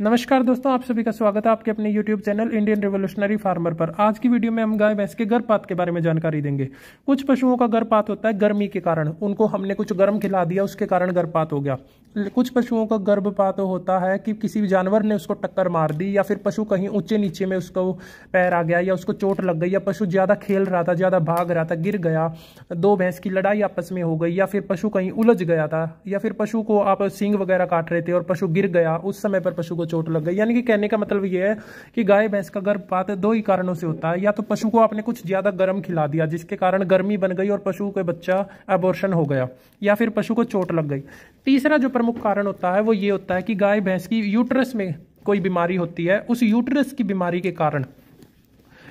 नमस्कार दोस्तों आप सभी का स्वागत है आपके अपने YouTube channel Indian revolutionary farmer पर आज की वीडियो में हम गाय भैंस के गर्भपात के बारे में जानकारी देंगे कुछ पशुओं का गर्भपात होता है गर्मी के कारण उनको हमने कुछ गर्म खिला दिया उसके कारण गर्भपात हो गया कुछ पशुओं का गर्भपात होता है कि किसी जानवर ने उसको टक्कर मार दी या फिर पशु कहीं ऊंचे नीचे में उसको पैर आ गया या उसको चोट लग गई या पशु ज़्यादा खेल रहा था ज़्यादा भाग रहा था गिर गया दो भैंस की लड़ाई आपस में हो गई या फिर पशु कहीं उलझ गया था या फिर पशु को आप सिंग वगैरह काट रहे थे और पशु गिर गया उस समय पर पशु को को चोट लग गई यानी कि कहने का मतलब यह है कि गाय भैंस का गर्भपात दो ही कारणों से होता है या तो पशु को आपने कुछ ज्यादा गर्म खिला दिया जिसके कारण गर्मी बन गई और पशु के बच्चा एबोर्शन हो गया या फिर पशु को चोट लग गई तीसरा जो प्रमुख कारण होता है वो ये होता है कि गाय भैंस की यूट्रस में कोई बीमारी होती है उस यूट्रस की बीमारी के कारण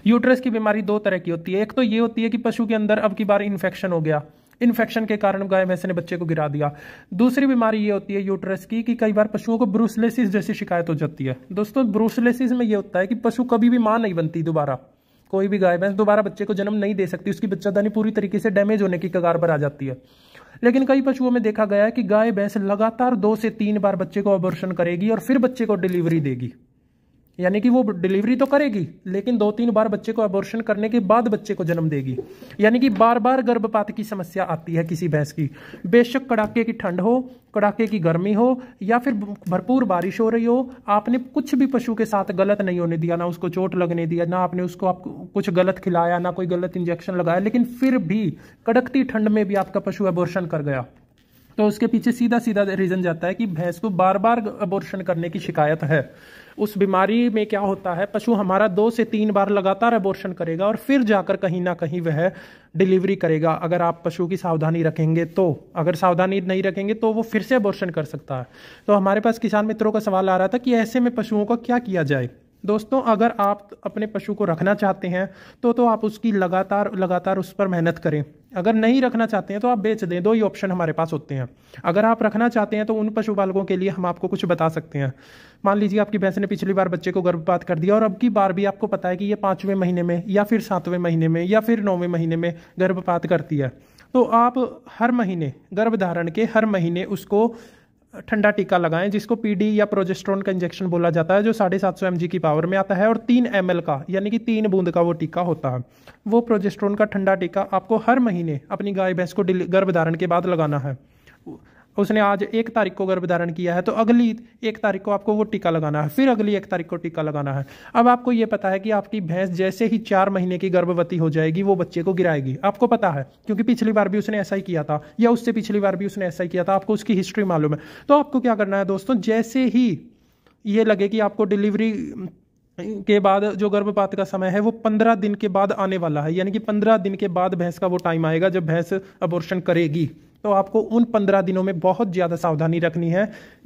यूट्रस की बीमारी दो तरह की होती है एक तो ये होती है कि पशु के अंदर अब की बार इन्फेक्शन हो गया इन्फेक्शन के कारण गाय भैंस ने बच्चे को गिरा दिया दूसरी बीमारी ये होती है यूट्रस की कि कई बार पशुओं को ब्रूसलेसिस जैसी शिकायत हो जाती है दोस्तों ब्रूसलेसिस में ये होता है कि पशु कभी भी मां नहीं बनती दोबारा कोई भी गाय भैंस दोबारा बच्चे को जन्म नहीं दे सकती उसकी बच्चादानी पूरी तरीके से डैमेज होने की कगार पर आ जाती है लेकिन कई पशुओं में देखा गया है कि गाय भैंस लगातार दो से तीन बार बच्चे को अबॉर्शन करेगी और फिर बच्चे को डिलीवरी देगी यानी कि वो डिलीवरी तो करेगी लेकिन दो तीन बार बच्चे को अबॉर्शन करने के बाद बच्चे को जन्म देगी यानी कि बार बार गर्भपात की समस्या आती है किसी भैंस की बेशक कड़ाके की ठंड हो कड़ाके की गर्मी हो या फिर भरपूर बारिश हो रही हो आपने कुछ भी पशु के साथ गलत नहीं होने दिया ना उसको चोट लगने दिया ना आपने उसको आप कुछ गलत खिलाया ना कोई गलत इंजेक्शन लगाया लेकिन फिर भी कड़कती ठंड में भी आपका पशु अबॉर्शन कर गया तो उसके पीछे सीधा सीधा रीजन जाता है कि भैंस को बार बार अबोर्शन करने की शिकायत है उस बीमारी में क्या होता है पशु हमारा दो से तीन बार लगातार अबोर्शन करेगा और फिर जाकर कहीं ना कहीं वह डिलीवरी करेगा अगर आप पशु की सावधानी रखेंगे तो अगर सावधानी नहीं रखेंगे तो वो फिर से अबोर्शन कर सकता है तो हमारे पास किसान मित्रों का सवाल आ रहा था कि ऐसे में पशुओं का क्या किया जाए दोस्तों अगर आप अपने पशु को रखना चाहते हैं तो तो आप उसकी लगातार लगातार उस पर मेहनत करें अगर नहीं रखना चाहते हैं तो आप बेच दें दो ही ऑप्शन हमारे पास होते हैं अगर आप रखना चाहते हैं तो उन पशुपालकों के लिए हम आपको कुछ बता सकते हैं मान लीजिए आपकी भैंस ने पिछली बार बच्चे को गर्भपात कर दिया और अब की बार भी आपको पता है कि ये पाँचवें महीने में या फिर सातवें महीने में या फिर नौवें महीने में गर्भपात करती है तो आप हर महीने गर्भधारण के हर महीने उसको ठंडा टीका लगाएं जिसको पीडी या प्रोजेस्ट्रॉन का इंजेक्शन बोला जाता है जो साढ़े सात सौ एम की पावर में आता है और तीन एम का यानी कि तीन बूंद का वो टीका होता है वो प्रोजेस्ट्रोन का ठंडा टीका आपको हर महीने अपनी गाय भैंस को गर्भ धारण के बाद लगाना है उसने आज एक तारीख को गर्भ धारण किया है तो अगली एक तारीख को आपको वो टीका लगाना है फिर अगली एक तारीख को टीका लगाना है अब आपको ये पता है कि आपकी भैंस जैसे ही चार महीने की गर्भवती हो जाएगी वो बच्चे को गिराएगी आपको पता है क्योंकि पिछली बार भी उसने ऐसा ही किया था या उससे पिछली बार भी उसने ऐसा ही किया था आपको उसकी हिस्ट्री मालूम है तो आपको क्या करना है दोस्तों जैसे ही ये लगे कि आपको डिलीवरी के बाद जो गर्भपात का समय है वो पंद्रह दिन के बाद आने वाला है यानी कि पंद्रह दिन के बाद भैंस का वो टाइम आएगा जब भैंस अबोर्शन करेगी तो आपको उन पंद्रह दिनों में बहुत ज़्यादा सावधानी रखनी है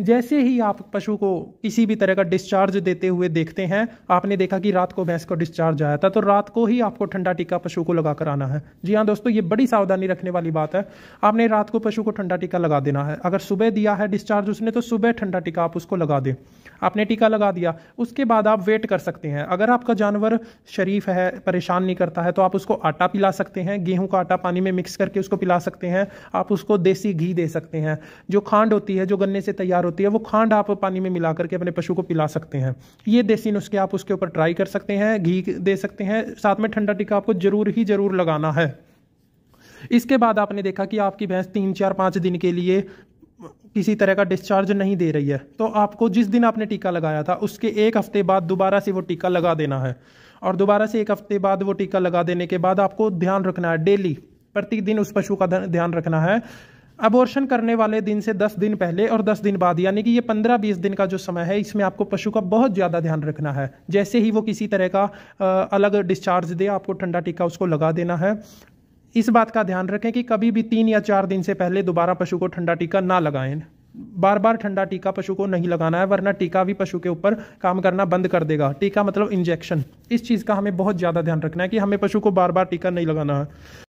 जैसे ही आप पशु को किसी भी तरह का डिस्चार्ज देते हुए देखते हैं आपने देखा कि रात को भैंस को डिस्चार्ज आया था तो रात को ही आपको ठंडा टीका पशु को लगा कर आना है जी हाँ दोस्तों ये बड़ी सावधानी रखने वाली बात है आपने रात को पशु को ठंडा टीका लगा देना है अगर सुबह दिया है डिस्चार्ज उसने तो सुबह ठंडा टीका आप उसको लगा दें आपने टीका लगा दिया उसके बाद आप वेट कर सकते हैं अगर आपका जानवर शरीफ है परेशान नहीं करता है तो आप उसको आटा पिला सकते हैं गेहूं का आटा पानी में मिक्स करके उसको पिला सकते हैं आप उसको उसको देसी घी दे सकते हैं जो खांड होती है जो गन्ने से तैयार होती है वो खांड आप पानी में मिला करके अपने पशु को पिला सकते हैं ये देसी नुस्खे आप उसके ऊपर ट्राई कर सकते हैं घी दे सकते हैं साथ में ठंडा टीका आपको जरूर ही जरूर लगाना है इसके बाद आपने देखा कि आपकी भैंस तीन चार पाँच दिन के लिए किसी तरह का डिस्चार्ज नहीं दे रही है तो आपको जिस दिन आपने टीका लगाया था उसके एक हफ्ते बाद दोबारा से वो टीका लगा देना है और दोबारा से एक हफ्ते बाद वो टीका लगा देने के बाद आपको ध्यान रखना है डेली प्रतिदिन उस पशु का ध्यान रखना है अबॉर्शन करने वाले दिन से दस दिन पहले और दस दिन बाद यानी कि ये पंद्रह बीस दिन का जो समय है इसमें आपको पशु का बहुत ज़्यादा ध्यान रखना है जैसे ही वो किसी तरह का अलग डिस्चार्ज दे आपको ठंडा टीका उसको लगा देना है इस बात का ध्यान रखें कि कभी भी तीन या चार दिन से पहले दोबारा पशु को ठंडा टीका ना लगाएं बार बार ठंडा टीका पशु को नहीं लगाना है वरना टीका भी पशु के ऊपर काम करना बंद कर देगा टीका मतलब इंजेक्शन इस चीज़ का हमें बहुत ज़्यादा ध्यान रखना है कि हमें पशु को बार बार टीका नहीं लगाना है